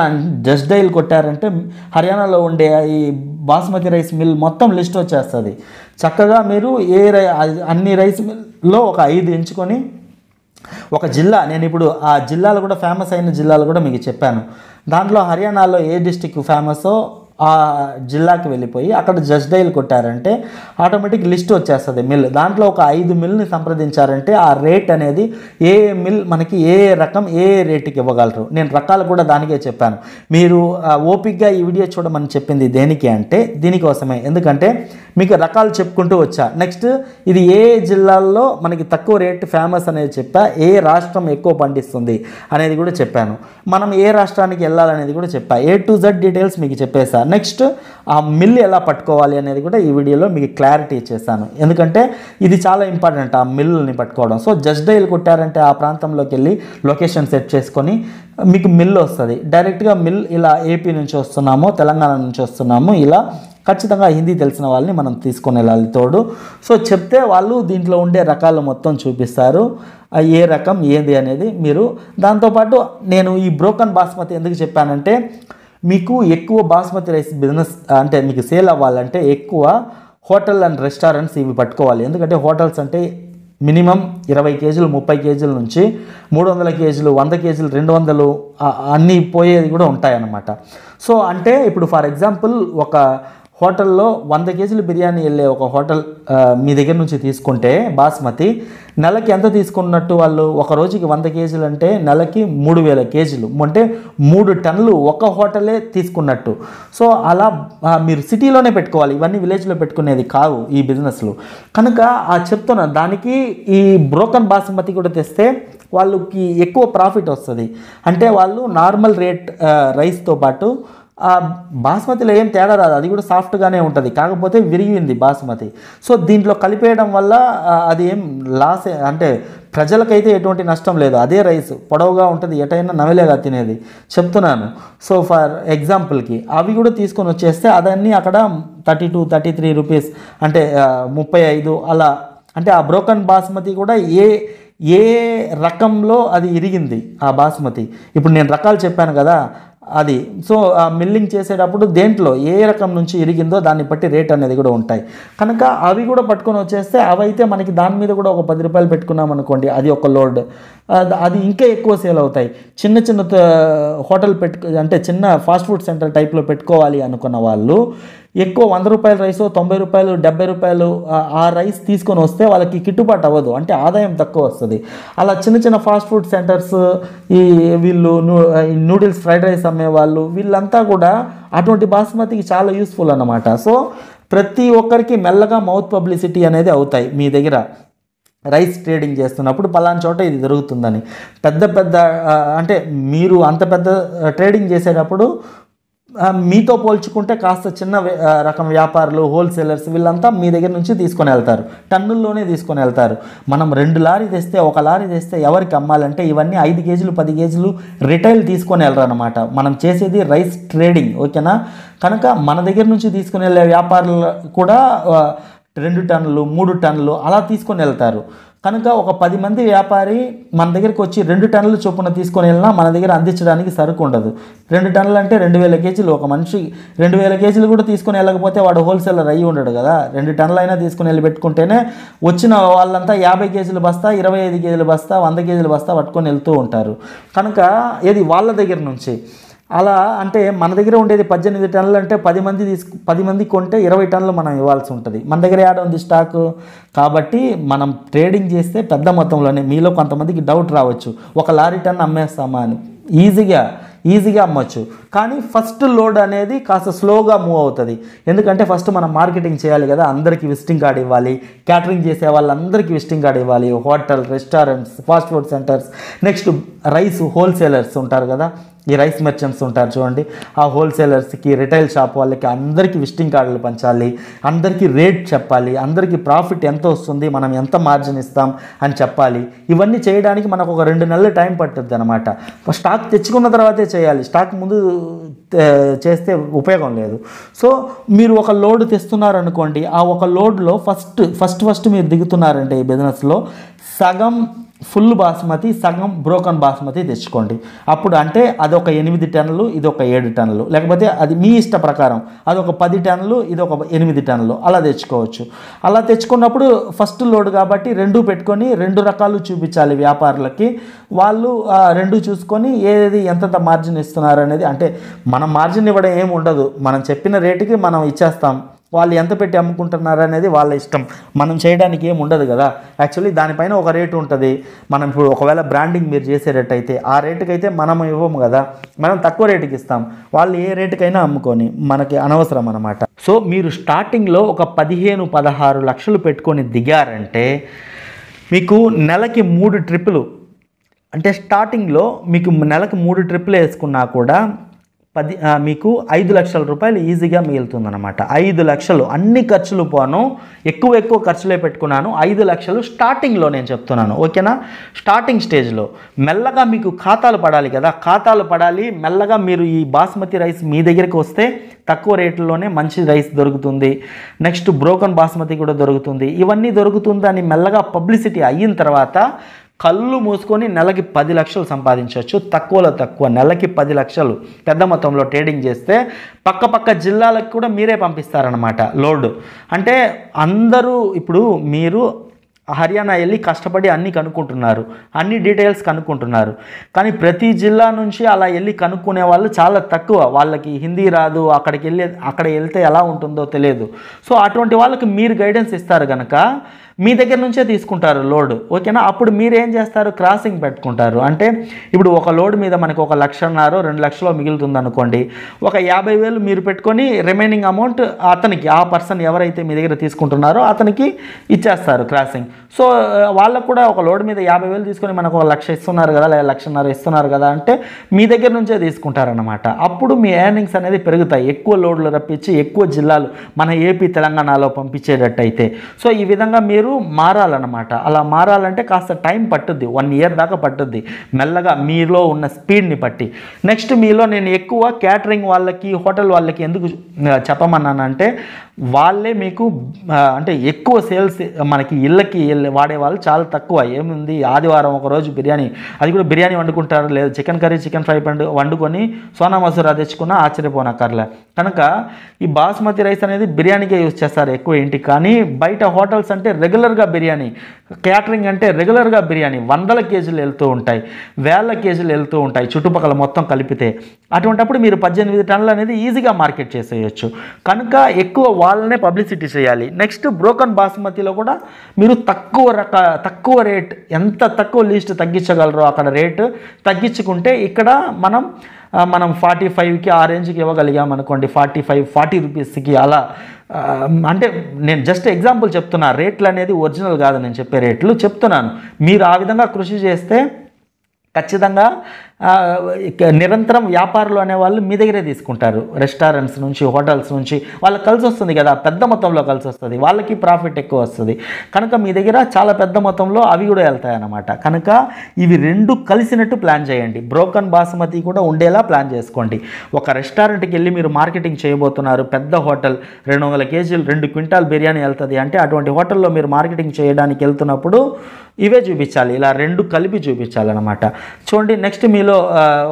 జస్ట్ డైల్ కొట్టారంటే హర్యానాలో ఉండే ఈ బాస్మతి రైస్ మిల్ మొత్తం లిస్ట్ వచ్చేస్తుంది చక్కగా మీరు ఏ రై అన్ని రైస్ మిల్లో ఒక ఐదు ఎంచుకొని ఒక జిల్లా నేను ఇప్పుడు ఆ జిల్లాలు కూడా ఫేమస్ అయిన జిల్లాలు కూడా మీకు చెప్పాను దాంట్లో హర్యానాలో ఏ డిస్టిక్ ఫేమసో ఆ జిల్లాకి వెళ్ళిపోయి అక్కడ జస్ట్ డైల్ కొట్టారంటే ఆటోమేటిక్ లిస్ట్ వచ్చేస్తుంది మిల్ దాంట్లో ఒక ఐదు మిల్ని సంప్రదించారంటే ఆ రేట్ అనేది ఏ మిల్ మనకి ఏ రకం ఏ రేటుకి ఇవ్వగలరు నేను రకాలు కూడా దానికే చెప్పాను మీరు ఓపిక్గా ఈ వీడియో చూడమని చెప్పింది దేనికి అంటే దీనికోసమే ఎందుకంటే మీకు రకాలు చెప్పుకుంటూ వచ్చా నెక్స్ట్ ఇది ఏ జిల్లాల్లో మనకి తక్కువ రేట్ ఫేమస్ అనేది చెప్పా ఏ రాష్ట్రం ఎక్కువ పండిస్తుంది అనేది కూడా చెప్పాను మనం ఏ రాష్ట్రానికి వెళ్ళాలనేది కూడా చెప్పా ఏ టు జెడ్ డీటెయిల్స్ మీకు చెప్పేసా నెక్స్ట్ ఆ మిల్ ఎలా పట్టుకోవాలి అనేది కూడా ఈ వీడియోలో మీకు క్లారిటీ ఇచ్చేసాను ఎందుకంటే ఇది చాలా ఇంపార్టెంట్ ఆ మిల్ని పట్టుకోవడం సో జస్ట్ డైల్ కొట్టారంటే ఆ ప్రాంతంలోకి వెళ్ళి లొకేషన్ సెట్ చేసుకొని మీకు మిల్ వస్తుంది డైరెక్ట్గా మిల్ ఇలా ఏపీ నుంచి వస్తున్నాము తెలంగాణ నుంచి వస్తున్నాము ఇలా ఖచ్చితంగా హిందీ తెలిసిన వాళ్ళని మనం తీసుకొని వెళ్ళాలి తోడు సో చెప్తే వాళ్ళు దీంట్లో ఉండే రకాలు మొత్తం చూపిస్తారు ఏ రకం ఏది అనేది మీరు దాంతోపాటు నేను ఈ బ్రోకన్ బాస్మతి ఎందుకు చెప్పానంటే మీకు ఎక్కువ బాస్మతి రైస్ బిజినెస్ అంటే మీకు సేల్ అవ్వాలంటే ఎక్కువ హోటల్ అండ్ రెస్టారెంట్స్ ఇవి పట్టుకోవాలి ఎందుకంటే హోటల్స్ అంటే మినిమం ఇరవై కేజీలు ముప్పై కేజీల నుంచి మూడు వందల కేజీలు వంద కేజీలు రెండు వందలు అన్నీ పోయేది కూడా ఉంటాయన్నమాట సో అంటే ఇప్పుడు ఫర్ ఎగ్జాంపుల్ ఒక హోటల్లో వంద కేజీలు బిర్యానీ వెళ్ళే ఒక హోటల్ మీ దగ్గర నుంచి తీసుకుంటే బాస్మతి నెలకి ఎంత తీసుకున్నట్టు వాళ్ళు ఒక రోజుకి వంద కేజీలు అంటే నెలకి మూడు వేల కేజీలు అంటే మూడు టన్నులు ఒక హోటలే తీసుకున్నట్టు సో అలా మీరు సిటీలోనే పెట్టుకోవాలి ఇవన్నీ విలేజ్లో పెట్టుకునేది కావు ఈ బిజినెస్లు కనుక ఆ చెప్తున్న దానికి ఈ బ్రోకన్ బాస్మతి కూడా తెస్తే వాళ్ళకి ఎక్కువ ప్రాఫిట్ వస్తుంది అంటే వాళ్ళు నార్మల్ రేట్ రైస్తో పాటు ఆ బాస్మతిలో ఏం తేడా రాదు అది కూడా సాఫ్ట్గానే ఉంటుంది కాకపోతే విరిగింది బాస్మతి సో దీంట్లో కలిపేయడం వల్ల అది ఏం లాస్ అంటే ప్రజలకైతే ఎటువంటి నష్టం లేదు అదే రైస్ పొడవుగా ఉంటుంది ఎటైనా నవలేగా తినేది చెప్తున్నాను సో ఫర్ ఎగ్జాంపుల్కి అవి కూడా తీసుకొని వచ్చేస్తే అదన్నీ అక్కడ thirty two thirty three rupees అంటే ముప్పై ఐదు అలా అంటే ఆ బ్రోకన్ బాస్మతి కూడా ఏ ఏ రకంలో అది ఇరిగింది ఆ బాస్మతి ఇప్పుడు నేను రకాలు చెప్పాను కదా అది సో ఆ మిల్లింగ్ చేసేటప్పుడు దేంట్లో ఏ రకం నుంచి ఇరిగిందో దాన్ని బట్టి రేట్ అనేది కూడా ఉంటాయి కనుక అవి కూడా పట్టుకొని వచ్చేస్తే అవైతే మనకి దాని మీద కూడా ఒక పది రూపాయలు పెట్టుకున్నాం అనుకోండి అది ఒక లోడ్ అది ఇంకా ఎక్కువ సేల్ అవుతాయి చిన్న చిన్న హోటల్ పెట్టు అంటే చిన్న ఫాస్ట్ ఫుడ్ సెంటర్ టైప్లో పెట్టుకోవాలి అనుకున్న వాళ్ళు ఎక్కువ వంద రూపాయల రైస్ తొంభై రూపాయలు డెబ్బై రూపాయలు ఆ రైస్ తీసుకొని వస్తే వాళ్ళకి గిట్టుబాటు అవ్వదు అంటే ఆదాయం తక్కువ వస్తుంది అలా చిన్న చిన్న ఫాస్ట్ ఫుడ్ సెంటర్స్ ఈ వీళ్ళు నూడిల్స్ ఫ్రైడ్ రైస్ అమ్మేవాళ్ళు వీళ్ళంతా కూడా అటువంటి బాస్మతికి చాలా యూస్ఫుల్ అన్నమాట సో ప్రతి ఒక్కరికి మెల్లగా మౌత్ పబ్లిసిటీ అనేది అవుతాయి మీ దగ్గర రైస్ ట్రేడింగ్ చేస్తున్నప్పుడు పలానా చోట ఇది జరుగుతుందని పెద్ద పెద్ద అంటే మీరు అంత పెద్ద ట్రేడింగ్ చేసేటప్పుడు మీతో పోల్చుకుంటే కాస్త చిన్న రకం వ్యాపారులు హోల్సేలర్స్ వీళ్ళంతా మీ దగ్గర నుంచి తీసుకొని వెళ్తారు టన్నుల్లోనే తీసుకొని వెళ్తారు మనం రెండు లారీ తెస్తే ఒక లారీ తెస్తే ఎవరికి అమ్మాలంటే ఇవన్నీ ఐదు కేజీలు పది కేజీలు రిటైల్ తీసుకొని వెళ్ళరనమాట మనం చేసేది రైస్ ట్రేడింగ్ ఓకేనా కనుక మన దగ్గర నుంచి తీసుకుని వెళ్ళే వ్యాపారులు కూడా రెండు టన్నులు మూడు టన్నులు అలా తీసుకొని వెళ్తారు కనుక ఒక పది మంది వ్యాపారి మన దగ్గరికి వచ్చి రెండు టన్నుల చొప్పున తీసుకొని వెళ్ళినా మన దగ్గర అందించడానికి సరుకు ఉండదు రెండు టన్నులు అంటే రెండు వేల కేజీలు ఒక మనిషి రెండు వేల కేజీలు కూడా తీసుకొని వెళ్ళకపోతే వాడు హోల్సేలర్ అయ్యి ఉండడు కదా రెండు టన్నులు అయినా తీసుకొని వెళ్ళి పెట్టుకుంటేనే వచ్చిన వాళ్ళంతా యాభై కేజీలు బస్తా ఇరవై ఐదు కేజీలు బస్తా వంద కేజీలు బస్తా పట్టుకొని వెళ్తూ ఉంటారు కనుక ఇది వాళ్ళ దగ్గర నుంచి అలా అంటే మన దగ్గర ఉండేది పద్దెనిమిది టన్నులు అంటే పది మంది తీసుకు పది మంది కొంటే ఇరవై టన్నులు మనం ఇవ్వాల్సి ఉంటుంది మన దగ్గర యాడ్ ఉంది స్టాకు కాబట్టి మనం ట్రేడింగ్ చేస్తే పెద్ద మొత్తంలోనే మీలో కొంతమందికి డౌట్ రావచ్చు ఒక లారీ టన్ను అమ్మేస్తామా అని ఈజీగా ఈజీగా అమ్మచ్చు కానీ ఫస్ట్ లోడ్ అనేది కాస్త స్లోగా మూవ్ అవుతుంది ఎందుకంటే ఫస్ట్ మనం మార్కెటింగ్ చేయాలి కదా అందరికీ విజిటింగ్ కార్డు ఇవ్వాలి క్యాటరింగ్ చేసే వాళ్ళందరికీ విజిటింగ్ కార్డు ఇవ్వాలి hotel restaurants fast food centres next rice wholesalers ఉంటారు కదా ఈ రైస్ మర్చెంట్స్ ఉంటారు చూడండి ఆ హోల్సేలర్స్కి రిటైల్ షాప్ వాళ్ళకి అందరికీ విజిటింగ్ కార్డులు పంచాలి అందరికీ రేట్ చెప్పాలి అందరికీ ప్రాఫిట్ ఎంత వస్తుంది మనం ఎంత మార్జిన్ ఇస్తాం అని చెప్పాలి ఇవన్నీ చేయడానికి మనకు ఒక రెండు నెలలు టైం పట్టుద్ది అనమాట స్టాక్ తెచ్చుకున్న తర్వాతే చేయాలి స్టాక్ ముందు చేస్తే ఉపయోగం లేదు సో మీరు ఒక లోడ్ తెస్తున్నారనుకోండి ఆ ఒక లోడ్లో ఫస్ట్ ఫస్ట్ ఫస్ట్ మీరు దిగుతున్నారంటే ఈ బిజినెస్లో సగం ఫుల్ బాస్మతి సగం బ్రోకన్ బాస్మతి తెచ్చుకోండి అప్పుడు అంటే అదొక ఎనిమిది టన్నులు ఇది ఒక ఏడు టన్నులు లేకపోతే అది మీ ఇష్ట ప్రకారం అదొక పది టన్నులు ఇది ఒక ఎనిమిది టన్నులు అలా తెచ్చుకోవచ్చు అలా తెచ్చుకున్నప్పుడు ఫస్ట్ లోడ్ కాబట్టి రెండు పెట్టుకొని రెండు రకాలు చూపించాలి వ్యాపారులకి వాళ్ళు రెండు చూసుకొని ఏది ఎంతంత మార్జిన్ ఇస్తున్నారు అనేది అంటే మనం మార్జిన్ ఇవ్వడం ఏమి ఉండదు మనం చెప్పిన రేటుకి మనం ఇచ్చేస్తాం వాళ్ళు ఎంత పెట్టి అమ్ముకుంటున్నారు అనేది వాళ్ళ ఇష్టం మనం చేయడానికి ఏమి ఉండదు కదా యాక్చువల్లీ దానిపైన ఒక రేటు ఉంటుంది మనం ఇప్పుడు ఒకవేళ బ్రాండింగ్ మీరు చేసేటట్టయితే ఆ రేటుకి అయితే మనం ఇవ్వము కదా మనం తక్కువ రేటుకి ఇస్తాం వాళ్ళు ఏ రేటుకైనా అమ్ముకొని మనకి అనవసరం అనమాట సో మీరు స్టార్టింగ్లో ఒక పదిహేను పదహారు లక్షలు పెట్టుకొని దిగారంటే మీకు నెలకి మూడు ట్రిప్పులు అంటే స్టార్టింగ్లో మీకు నెలకు మూడు ట్రిప్పులు వేసుకున్నా కూడా పది మీకు ఐదు లక్షల రూపాయలు ఈజీగా మిగులుతుంది అనమాట ఐదు లక్షలు అన్ని ఖర్చులు పోను ఎక్కువ ఎక్కువ ఖర్చులే పెట్టుకున్నాను ఐదు లక్షలు స్టార్టింగ్లో నేను చెప్తున్నాను ఓకేనా స్టార్టింగ్ స్టేజ్లో మెల్లగా మీకు ఖాతాలు పడాలి కదా ఖాతాలు పడాలి మెల్లగా మీరు ఈ బాస్మతి రైస్ మీ దగ్గరికి వస్తే తక్కువ రేట్లలోనే మంచి రైస్ దొరుకుతుంది నెక్స్ట్ బ్రోకన్ బాస్మతి కూడా దొరుకుతుంది ఇవన్నీ దొరుకుతుందని మెల్లగా పబ్లిసిటీ అయిన తర్వాత కళ్ళు మూసుకొని నెలకి పది లక్షలు సంపాదించవచ్చు తక్కువలో తక్కువ నెలకి పది లక్షలు పెద్ద మొత్తంలో ట్రేడింగ్ చేస్తే పక్క పక్క జిల్లాలకు కూడా మీరే పంపిస్తారనమాట లోడ్ అంటే అందరూ ఇప్పుడు మీరు హర్యానా వెళ్ళి కష్టపడి అన్నీ కనుక్కుంటున్నారు అన్ని డీటెయిల్స్ కనుక్కుంటున్నారు కానీ ప్రతి జిల్లా నుంచి అలా వెళ్ళి కనుక్కునే వాళ్ళు చాలా తక్కువ వాళ్ళకి హిందీ రాదు అక్కడికి వెళ్ళే అక్కడ వెళ్తే ఎలా ఉంటుందో తెలియదు సో అటువంటి వాళ్ళకి మీరు గైడెన్స్ ఇస్తారు కనుక మీ దగ్గర నుంచే తీసుకుంటారు లోడ్ ఓకేనా అప్పుడు మీరేం చేస్తారు క్రాసింగ్ పెట్టుకుంటారు అంటే ఇప్పుడు ఒక లోడ్ మీద మనకు ఒక లక్షన్నర రెండు లక్షలో మిగులుతుంది అనుకోండి ఒక యాభై వేలు మీరు పెట్టుకొని రిమైనింగ్ అమౌంట్ అతనికి ఆ పర్సన్ ఎవరైతే మీ దగ్గర తీసుకుంటున్నారో అతనికి ఇచ్చేస్తారు క్రాసింగ్ సో వాళ్ళకు కూడా ఒక లోడ్ మీద యాభై వేలు తీసుకొని మనకు ఒక లక్ష ఇస్తున్నారు కదా లేదా లక్షన్నర ఇస్తున్నారు కదా అంటే మీ దగ్గర నుంచే తీసుకుంటారనమాట అప్పుడు మీ ఎర్నింగ్స్ అనేది పెరుగుతాయి ఎక్కువ లోడ్లు రప్పించి ఎక్కువ జిల్లాలు మన ఏపీ తెలంగాణలో పంపించేటట్టయితే సో ఈ విధంగా మీరు మారాలన్నమాట అలా మారాలంటే కాస్త టైం పట్టుద్ది వన్ ఇయర్ దాకా పట్టుద్ది మెల్లగా మీలో ఉన్న స్పీడ్ని బట్టి నెక్స్ట్ మీలో నేను ఎక్కువ క్యాటరింగ్ వాళ్ళకి హోటల్ వాళ్ళకి ఎందుకు చెప్పమన్నానంటే వాళ్ళే మీకు అంటే ఎక్కువ సేల్స్ మనకి ఇళ్ళకి వాడే వాళ్ళు చాలా తక్కువ ఏముంది ఆదివారం ఒకరోజు బిర్యానీ అది కూడా బిర్యానీ వండుకుంటారు లేదు చికెన్ కర్రీ చికెన్ ఫ్రై పండు వండుకొని సోనా మసూరా ఆశ్చర్యపోనా ఆశ్చర్యపోనక్కర్లే కనుక ఈ బాస్మతి రైస్ అనేది బిర్యానీకే యూజ్ చేస్తారు ఎక్కువ ఏంటి కానీ బయట హోటల్స్ అంటే రెగ్యులర్గా బిర్యానీ క్యాటరింగ్ అంటే రెగ్యులర్గా బిర్యానీ వందల కేజీలు వెళ్తూ ఉంటాయి వేల కేజీలు వెళ్తూ ఉంటాయి చుట్టుపక్కల మొత్తం కలిపితే అటువంటప్పుడు మీరు పద్దెనిమిది టన్నులు అనేది ఈజీగా మార్కెట్ చేసేయచ్చు కనుక ఎక్కువ వాళ్ళనే పబ్లిసిటీ చేయాలి నెక్స్ట్ బ్రోకన్ బాస్మతిలో కూడా మీరు తక్కువ రక తక్కువ రేట్ ఎంత తక్కువ లీస్ట్ తగ్గించగలరో అక్కడ రేటు తగ్గించుకుంటే ఇక్కడ మనం మనం ఫార్టీ ఫైవ్కి ఆ రేంజ్కి ఇవ్వగలిగాం అనుకోండి ఫార్టీ ఫైవ్ ఫార్టీ రూపీస్కి అలా అంటే నేను జస్ట్ ఎగ్జాంపుల్ చెప్తున్నా రేట్లు అనేది ఒరిజినల్ కాదు నేను చెప్పే రేట్లు చెప్తున్నాను మీరు ఆ విధంగా కృషి చేస్తే ఖచ్చితంగా నిరంతరం వ్యాపారులు అనేవాళ్ళు మీ దగ్గరే తీసుకుంటారు రెస్టారెంట్స్ నుంచి హోటల్స్ నుంచి వాళ్ళకి కలిసి వస్తుంది కదా పెద్ద మొత్తంలో కలిసి వస్తుంది వాళ్ళకి ప్రాఫిట్ ఎక్కువ వస్తుంది కనుక మీ దగ్గర చాలా పెద్ద మొత్తంలో అవి కూడా వెళ్తాయి అన్నమాట కనుక ఇవి రెండు కలిసినట్టు ప్లాన్ చేయండి బ్రోకన్ బాసుమతి కూడా ఉండేలా ప్లాన్ చేసుకోండి ఒక రెస్టారెంట్కి వెళ్ళి మీరు మార్కెటింగ్ చేయబోతున్నారు పెద్ద హోటల్ రెండు వందల కేజీలు రెండు క్వింటాల్ బిర్యానీ వెళ్తుంది అంటే అటువంటి హోటల్లో మీరు మార్కెటింగ్ చేయడానికి వెళ్తున్నప్పుడు ఇవే చూపించాలి ఇలా రెండు కలిపి చూపించాలన్నమాట చూడండి నెక్స్ట్ మీ మధ్యలో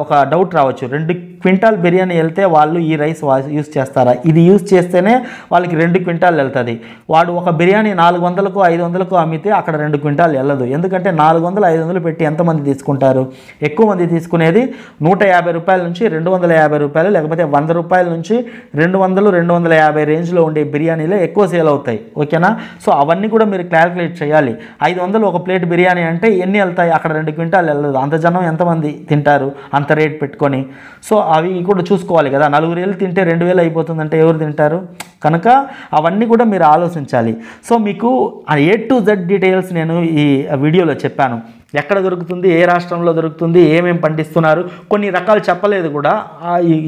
ఒక డౌట్ రావచ్చు రెండు క్వింటాల్ బిర్యానీ వెళ్తే వాళ్ళు ఈ రైస్ యూస్ చేస్తారా ఇది యూస్ చేస్తేనే వాళ్ళకి రెండు క్వింటాల్ వెళ్తుంది వాడు ఒక బిర్యానీ నాలుగు వందలకు ఐదు వందలకు అమ్మితే అక్కడ రెండు క్వింటాల్ వెళ్ళదు ఎందుకంటే నాలుగు వందలు ఐదు వందలు పెట్టి ఎంతమంది తీసుకుంటారు ఎక్కువ మంది తీసుకునేది నూట యాభై రూపాయల నుంచి రెండు వందల యాభై రూపాయలు లేకపోతే వంద రూపాయల నుంచి రెండు వందలు రెండు వందల యాభై రేంజ్లో ఉండే బిర్యానీలే ఎక్కువ సేల్ అవుతాయి ఓకేనా సో అవన్నీ కూడా మీరు క్యాల్కులేట్ చేయాలి ఐదు వందలు ఒక ప్లేట్ బిర్యానీ అంటే ఎన్ని వెళ్తాయి అక్కడ రెండు క్వింటాల్ వెళ్ళదు అంత జనం ఎంతమంది తింటారు తింటారు అంత రేట్ పెట్టుకొని సో అవి కూడా చూసుకోవాలి కదా నలుగురు వేలు తింటే రెండు వేలు అయిపోతుందంటే ఎవరు తింటారు కనుక అవన్నీ కూడా మీరు ఆలోచించాలి సో మీకు ఏ టు జెడ్ డీటెయిల్స్ నేను ఈ వీడియోలో చెప్పాను ఎక్కడ దొరుకుతుంది ఏ రాష్ట్రంలో దొరుకుతుంది ఏమేమి పండిస్తున్నారు కొన్ని రకాలు చెప్పలేదు కూడా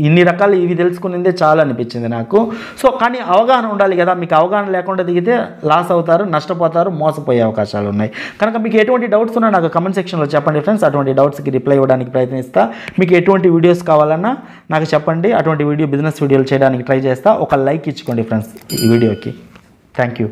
ఇన్ని రకాలు ఇవి తెలుసుకునిందే చాలా అనిపించింది నాకు సో కానీ అవగాహన ఉండాలి కదా మీకు అవగాహన లేకుండా దిగితే లాస్ అవుతారు నష్టపోతారు మోసపోయే అవకాశాలు ఉన్నాయి కనుక మీకు ఎటువంటి డౌట్స్ ఉన్నా నాకు కమెంట్ సెక్షన్లో చెప్పండి ఫ్రెండ్స్ అటువంటి డౌట్స్కి రిప్లై ఇవ్వడానికి ప్రయత్నిస్తా మీకు ఎటువంటి వీడియోస్ కావాలన్నా నాకు చెప్పండి అటువంటి వీడియో బిజినెస్ వీడియోలు చేయడానికి ట్రై చేస్తా ఒక లైక్ ఇచ్చుకోండి ఫ్రెండ్స్ ఈ వీడియోకి థ్యాంక్ యూ